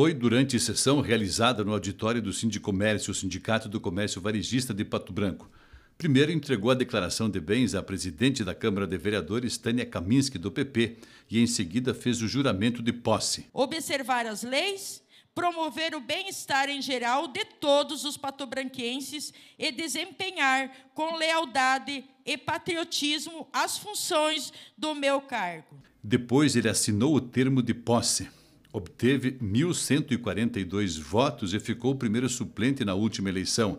foi durante sessão realizada no auditório do Sindicomércio, Sindicato do Comércio Varejista de Pato Branco. Primeiro entregou a declaração de bens à presidente da Câmara de Vereadores, Tânia Kaminski, do PP, e em seguida fez o juramento de posse. Observar as leis, promover o bem-estar em geral de todos os patobranquenses e desempenhar com lealdade e patriotismo as funções do meu cargo. Depois ele assinou o termo de posse obteve 1.142 votos e ficou o primeiro suplente na última eleição.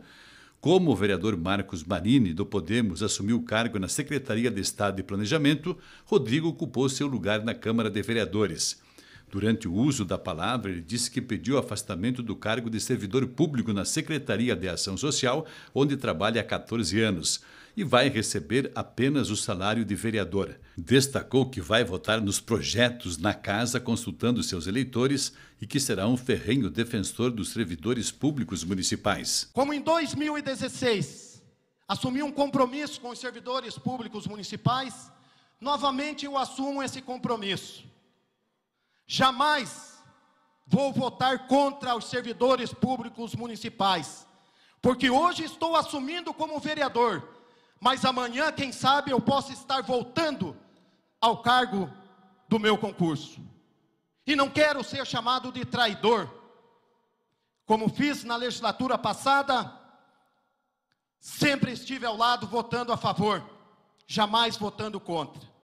Como o vereador Marcos Marini, do Podemos, assumiu o cargo na Secretaria de Estado e Planejamento, Rodrigo ocupou seu lugar na Câmara de Vereadores. Durante o uso da palavra, ele disse que pediu afastamento do cargo de servidor público na Secretaria de Ação Social, onde trabalha há 14 anos, e vai receber apenas o salário de vereador. Destacou que vai votar nos projetos na casa consultando seus eleitores e que será um ferrenho defensor dos servidores públicos municipais. Como em 2016 assumi um compromisso com os servidores públicos municipais, novamente eu assumo esse compromisso Jamais vou votar contra os servidores públicos municipais, porque hoje estou assumindo como vereador, mas amanhã, quem sabe, eu posso estar voltando ao cargo do meu concurso. E não quero ser chamado de traidor, como fiz na legislatura passada, sempre estive ao lado votando a favor, jamais votando contra.